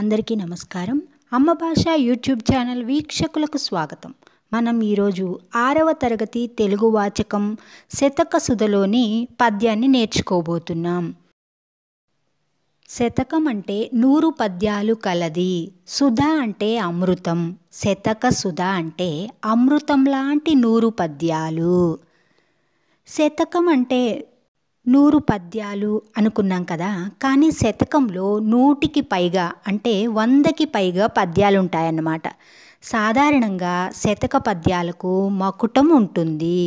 అందరికీ నమస్కారం అమ్మ భాష యూట్యూబ్ ఛానల్ వీక్షకులకు స్వాగతం మనం ఈరోజు ఆరవ తరగతి తెలుగు వాచకం శతక సుధలోని పద్యాన్ని నేర్చుకోబోతున్నాం శతకం అంటే నూరు పద్యాలు కలది సుధ అంటే అమృతం శతక సుధ అంటే అమృతం లాంటి నూరు పద్యాలు శతకం అంటే నూరు పద్యాలు అనుకున్నాం కదా కానీ శతకంలో నూటికి పైగా అంటే వందకి పైగా పద్యాలు ఉంటాయన్నమాట సాధారణంగా శతక పద్యాలకు మకుటం ఉంటుంది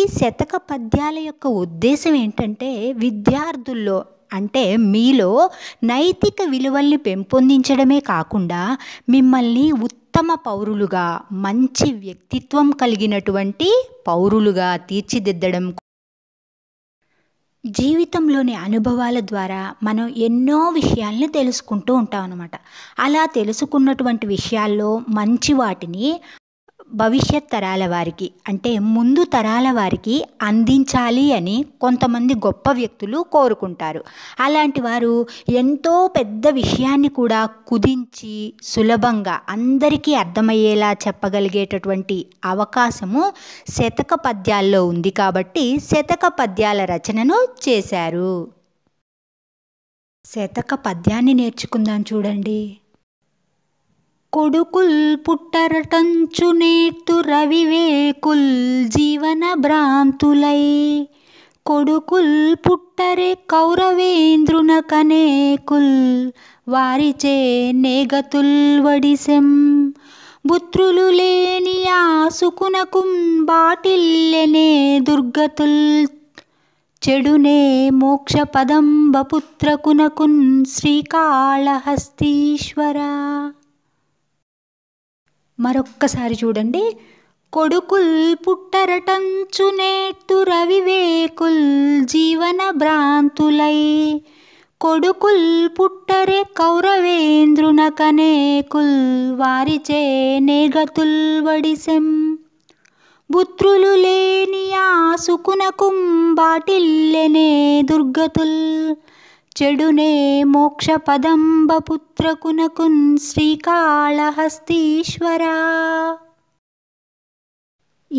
ఈ శతక పద్యాల యొక్క ఉద్దేశం ఏంటంటే విద్యార్థుల్లో అంటే మీలో నైతిక విలువల్ని పెంపొందించడమే కాకుండా మిమ్మల్ని ఉత్తమ పౌరులుగా మంచి వ్యక్తిత్వం కలిగినటువంటి పౌరులుగా తీర్చిదిద్దడం జీవితంలోని అనుభవాల ద్వారా మనం ఎన్నో విషయాల్ని తెలుసుకుంటూ ఉంటాం అనమాట అలా తెలుసుకున్నటువంటి విషయాల్లో మంచి వాటిని భవిష్యత్ తరాల వారికి అంటే ముందు తరాల వారికి అందించాలి అని కొంతమంది గొప్ప వ్యక్తులు కోరుకుంటారు అలాంటి వారు ఎంతో పెద్ద విషయాన్ని కూడా కుదించి సులభంగా అందరికీ అర్థమయ్యేలా చెప్పగలిగేటటువంటి అవకాశము శతక పద్యాల్లో ఉంది కాబట్టి శతక పద్యాల రచనను చేశారు శతక పద్యాన్ని నేర్చుకుందాం చూడండి కొడుకుల్ పుట్టరటంచు నేర్తు రవివేకుల్ జీవన భ్రాంతులై కొడుకుల్ పుట్టరే కౌరవేంద్రున కనేకుల్ వారిచే నేగతుల్ వడిసెం పుత్రులు లేని ఆసుకునకుం బాటిల్లెనే దుర్గతుల్ చెడునే మోక్షపదంబ పుత్రకునకున్ శ్రీకాళహస్తీశ్వర మరొక్కసారి చూడండి కొడుకుల్ పుట్టరటంచు నేట్టు రవివేకుల్ జీవన భ్రాంతులై కొడుకుల్ పుట్టరే కౌరవేంద్రున కనేకుల్ వారిచే నేగతుల్ వడిసెం బుత్రులు లేని ఆసుకునకుంబాటిల్లెనే దుర్గతుల్ చెడునే మోక్షపదంబపుత్రకునకున్ శ్రీకాళహస్తీశ్వరా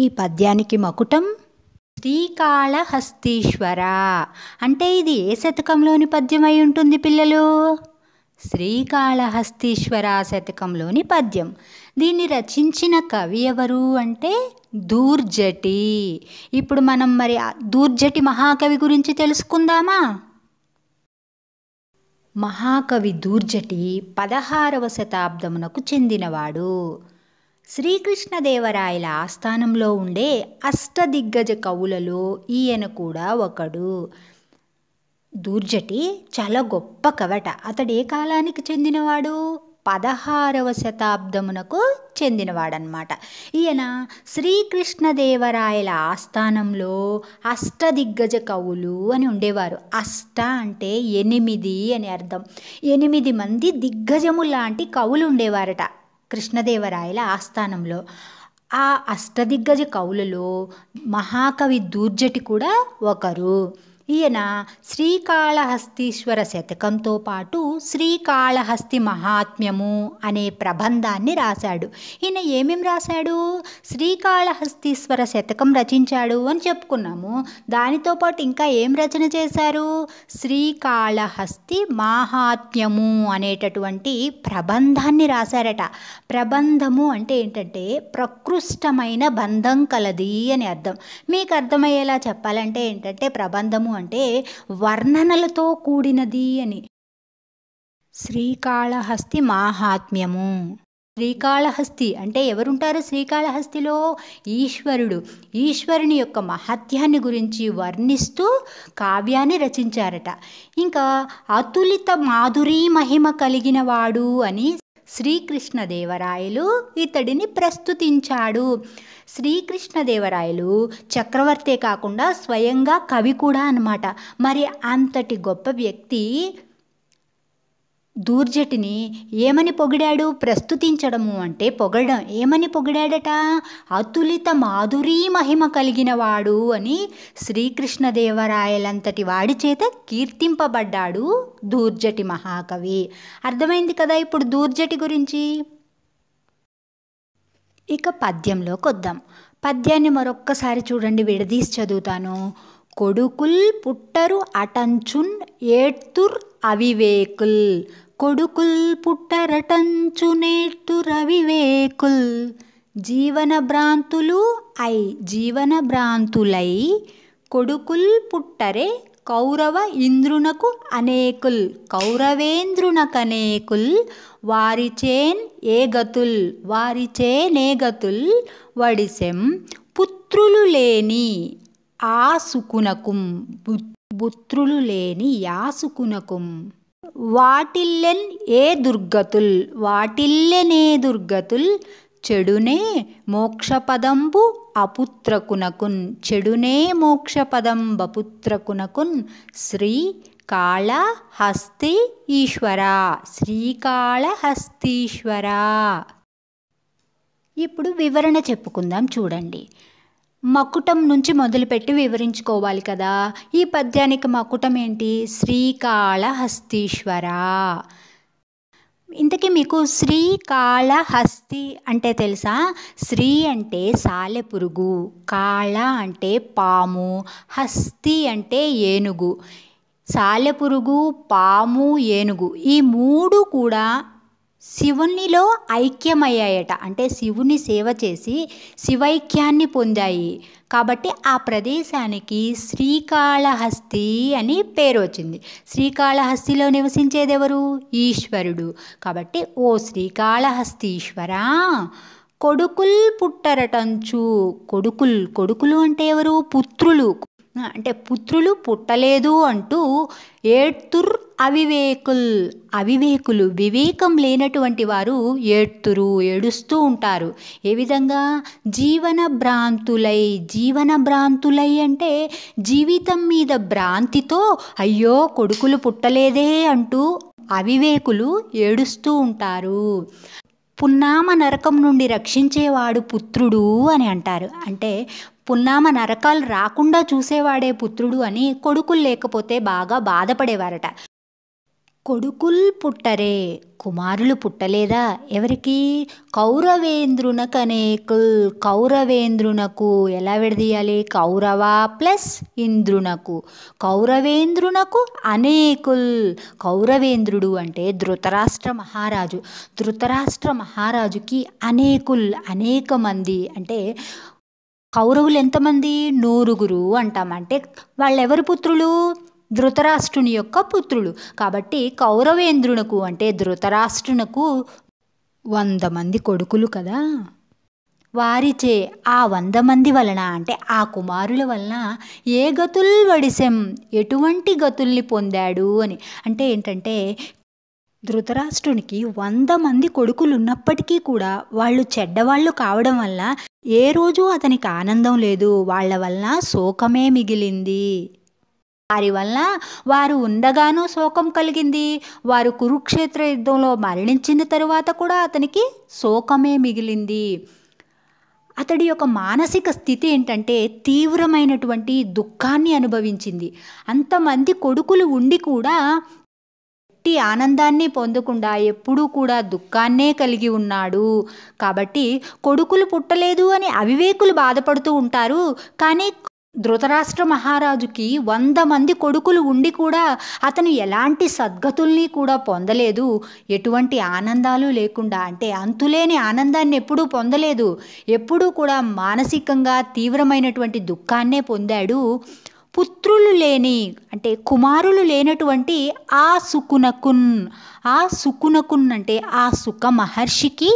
ఈ పద్యానికి మకుటం శ్రీకాళహస్తీశ్వర అంటే ఇది ఏ శతకంలోని పద్యం అయి ఉంటుంది పిల్లలు శ్రీకాళహస్తీశ్వర శతకంలోని పద్యం దీన్ని రచించిన కవి ఎవరు అంటే దూర్జటి ఇప్పుడు మనం మరి దూర్జటి మహాకవి గురించి తెలుసుకుందామా మహాకవి దూర్జటి పదహారవ శతాబ్దమునకు చెందినవాడు శ్రీకృష్ణదేవరాయల ఆస్థానంలో ఉండే అష్టదిగ్గజ కవులలో ఈయన కూడా ఒకడు దూర్జటి చాలా గొప్ప కవట అతడే కాలానికి చెందినవాడు పదహారవ శతాబ్దమునకు చెందినవాడనమాట ఈయన శ్రీకృష్ణదేవరాయల ఆస్థానంలో అష్టదిగ్గజ కవులు అని ఉండేవారు అష్ట అంటే ఎనిమిది అని అర్థం ఎనిమిది మంది దిగ్గజము లాంటి కవులు ఉండేవారట కృష్ణదేవరాయల ఆస్థానంలో ఆ అష్టదిగ్గజ కవులలో మహాకవి దూర్జటి కూడా ఒకరు ఈయన శ్రీకాళహస్తీశ్వర శతకంతో పాటు శ్రీకాళహస్తి మహాత్మ్యము అనే ప్రబంధాన్ని రాశాడు ఈయన ఏమేమి రాశాడు శ్రీకాళహస్తీశ్వర శతకం రచించాడు అని చెప్పుకున్నాము దానితో పాటు ఇంకా ఏం రచన చేశారు శ్రీకాళహస్తి మహాత్మ్యము అనేటటువంటి ప్రబంధాన్ని రాశారట ప్రబంధము అంటే ఏంటంటే ప్రకృష్టమైన బంధం కలది అని అర్థం మీకు అర్థమయ్యేలా చెప్పాలంటే ఏంటంటే ప్రబంధము అంటే వర్ణనలతో కూడినది అని శ్రీకాళహస్తి మాహాత్మ్యము శ్రీకాళహస్తి అంటే ఎవరుంటారు శ్రీకాళహస్తిలో ఈశ్వరుడు ఈశ్వరుని యొక్క మహత్యాన్ని గురించి వర్ణిస్తూ కావ్యాన్ని రచించారట ఇంకా అతులిత మాధురీ మహిమ కలిగినవాడు అని శ్రీకృష్ణదేవరాయలు ఇతడిని ప్రస్తుతించాడు శ్రీకృష్ణదేవరాయలు చక్రవర్తే కాకుండా స్వయంగా కవి కూడా అనమాట మరి అంతటి గొప్ప వ్యక్తి దూర్జటిని ఏమని పొగిడాడు ప్రస్తుతించడము అంటే పొగడం ఏమని పొగిడాడట అతులిత మాధురీ మహిమ కలిగినవాడు అని శ్రీకృష్ణదేవరాయలంతటి వాడి చేత కీర్తింపబడ్డాడు దూర్జటి మహాకవి అర్థమైంది కదా ఇప్పుడు దూర్జటి గురించి ఇక పద్యంలోకి వద్దాం పద్యాన్ని మరొక్కసారి చూడండి విడదీసి చదువుతాను కొడుకుల్ పుట్టరు అటంచున్ ఏడ్తుర్ అవివేకుల్ కొడుకుల్ పుట్టరటంచు నేట్టు రవివేకుల్ జీవన భ్రాంతులు ఐ జీవన భ్రాంతులై కొడుకుల్ పుట్టరే కౌరవ ఇంద్రునకు అనేకుల్ కౌరవేంద్రునకనేకుల్ వారిచేన్ ఏగతుల్ వారిచేనేగతుల్ వడిసెం పుత్రులు లేని ఆసుకునకుం బుత్రులు లేని యాసుకునకుం వాటిల్లెన్ ఏ దుర్గతుల్ వాటిల్లెనే దుర్గతుల్ చెడునే మోక్షపదంబు అపుత్రకునకున్ చెడునే మోక్షపదంబపుత్రకునకున్ శ్రీ కాళహస్తి ఈశ్వరా శ్రీకాళహస్తీశ్వరా ఇప్పుడు వివరణ చెప్పుకుందాం చూడండి మకుటం నుంచి మొదలుపెట్టి వివరించుకోవాలి కదా ఈ పద్యానికి మకుటం ఏంటి శ్రీకాళహస్తీశ్వర ఇంతకీ మీకు శ్రీకాళహస్తి అంటే తెలుసా శ్రీ అంటే సాలెపురుగు కాళ అంటే పాము హస్తి అంటే ఏనుగు సాలెపురుగు పాము ఏనుగు ఈ మూడు కూడా శివునిలో ఐక్యమయ్యాయట అంటే శివుని సేవ చేసి శివైక్యాన్ని పొందాయి కాబట్టి ఆ ప్రదేశానికి శ్రీకాళహస్తి అని పేరు వచ్చింది శ్రీకాళహస్తిలో నివసించేది ఎవరు ఈశ్వరుడు కాబట్టి ఓ శ్రీకాళహస్తీశ్వర కొడుకుల్ పుట్టరటంచు కొడుకుల్ కొడుకులు అంటే ఎవరు పుత్రులు అంటే పుత్రులు పుట్టలేదు అంటూ ఏడ్తుర్ అవివేకుల్ అవివేకులు వివేకం లేనటువంటి వారు ఏడ్తురు ఏడుస్తూ ఉంటారు ఏ విధంగా జీవన భ్రాంతులై జీవన భ్రాంతులై అంటే జీవితం మీద భ్రాంతితో అయ్యో కొడుకులు పుట్టలేదే అంటూ అవివేకులు ఏడుస్తూ ఉంటారు పున్నామ నరకం నుండి రక్షించేవాడు పుత్రుడు అని అంటారు అంటే పున్నామ నరకాలు రాకుండా చూసేవాడే పుత్రుడు అని కొడుకులు లేకపోతే బాగా బాధపడేవారట కొడుకుల్ పుట్టరే కుమారులు పుట్టలేదా ఎవరికి కౌరవేంద్రునకనేకుల్ కౌరవేంద్రునకు ఎలా విడదీయాలి కౌరవ ప్లస్ ఇంద్రునకు కౌరవేంద్రునకు అనేకుల్ కౌరవేంద్రుడు అంటే ధృతరాష్ట్ర మహారాజు ధృతరాష్ట్ర మహారాజుకి అనేకుల్ అనేక మంది అంటే కౌరవులు ఎంతమంది నూరుగురు అంటామంటే వాళ్ళెవరి పుత్రులు ధృతరాష్ట్రుని యొక్క పుత్రులు కాబట్టి కౌరవేంద్రునకు అంటే ధృతరాష్ట్రునకు వంద మంది కొడుకులు కదా వారిచే ఆ వంద మంది వలన అంటే ఆ కుమారుల వలన ఏ గతుల్ వడిసెం ఎటువంటి గతుల్ని పొందాడు అని అంటే ఏంటంటే ధృతరాష్ట్రునికి వంద మంది కొడుకులున్నప్పటికీ కూడా వాళ్ళు చెడ్డవాళ్ళు కావడం వల్ల ఏ రోజు అతనికి ఆనందం లేదు వాళ్ళ వలన శోకమే మిగిలింది వారి వల్ల వారు ఉండగానో శోకం కలిగింది వారు కురుక్షేత్ర యుద్ధంలో మరణించిన తరువాత కూడా అతనికి శోకమే మిగిలింది అతడి యొక్క మానసిక స్థితి ఏంటంటే తీవ్రమైనటువంటి దుఃఖాన్ని అనుభవించింది అంతమంది కొడుకులు ఉండి కూడా వ్యక్తి ఆనందాన్ని పొందకుండా ఎప్పుడూ కూడా దుఃఖాన్నే కలిగి ఉన్నాడు కాబట్టి కొడుకులు పుట్టలేదు అని అవివేకులు బాధపడుతూ ఉంటారు కానీ ధృతరాష్ట్ర మహారాజుకి వంద మంది కొడుకులు ఉండి కూడా అతను ఎలాంటి సద్గతుల్ని కూడా పొందలేదు ఎటువంటి ఆనందాలు లేకుండా అంటే అంతులేని ఆనందాన్ని ఎప్పుడూ పొందలేదు ఎప్పుడూ కూడా మానసికంగా తీవ్రమైనటువంటి దుఃఖాన్నే పొందాడు పుత్రులు లేని అంటే కుమారులు లేనటువంటి ఆ సుకునకున్ ఆ సుకునకున్ అంటే ఆ సుఖ మహర్షికి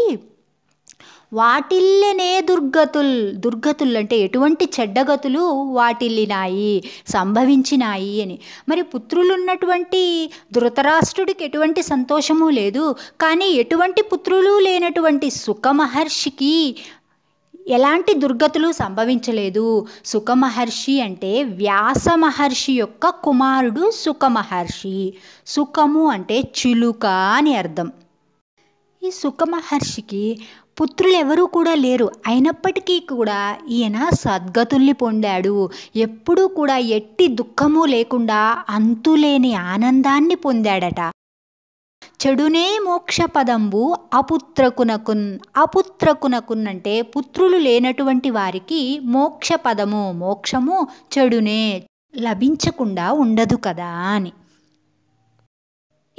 వాటిల్లనే దుర్గతుల్ దుర్గతుల్ అంటే ఎటువంటి చెడ్డగతులు వాటిల్లినాయి సంభవించినాయి అని మరి పుత్రులున్నటువంటి ధృతరాష్ట్రుడికి ఎటువంటి సంతోషము లేదు కానీ ఎటువంటి పుత్రులు లేనటువంటి సుఖ మహర్షికి ఎలాంటి దుర్గతులు సంభవించలేదు సుఖమహర్షి అంటే వ్యాస మహర్షి యొక్క కుమారుడు సుఖమహర్షి సుఖము అంటే చిలుక అని అర్థం ఈ సుఖమహర్షికి పుత్రులు ఎవరూ కూడా లేరు అయినప్పటికీ కూడా ఈయన సద్గతుల్ని పొందాడు ఎప్పుడూ కూడా ఎట్టి దుఃఖము లేకుండా అంతులేని ఆనందాన్ని పొందాడట చెడునే మోక్షపదంబు అపుత్రకునకున్ అపుత్రకునకున్ అంటే పుత్రులు లేనటువంటి వారికి మోక్షపదము మోక్షము చెడునే లభించకుండా ఉండదు కదా అని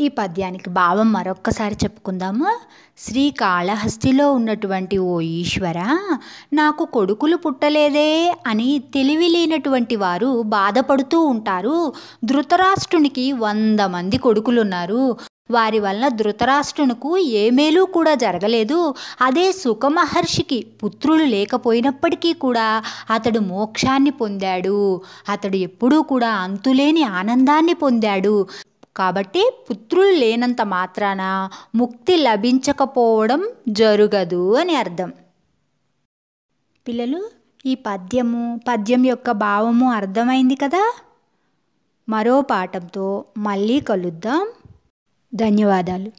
ఈ పద్యానికి భావం మరొక్కసారి చెప్పుకుందాము శ్రీకాళహస్తిలో ఉన్నటువంటి ఓ ఈశ్వర నాకు కొడుకులు పుట్టలేదే అని తెలివి లేనటువంటి వారు బాధపడుతూ ఉంటారు ధృతరాష్ట్రునికి వంద మంది కొడుకులున్నారు వారి వలన ధృతరాష్ట్రునకు ఏ మేలు కూడా జరగలేదు అదే సుఖమహర్షికి పుత్రులు లేకపోయినప్పటికీ కూడా అతడు మోక్షాన్ని పొందాడు అతడు ఎప్పుడూ కూడా అంతులేని ఆనందాన్ని పొందాడు కాబట్టి పుత్రులు లేనంత మాత్రాన ముక్తి లభించకపోవడం జరగదు అని అర్థం పిల్లలు ఈ పద్యము పద్యం యొక్క భావము అర్థమైంది కదా మరో పాఠంతో మళ్ళీ కలుద్దాం ధన్యవాదాలు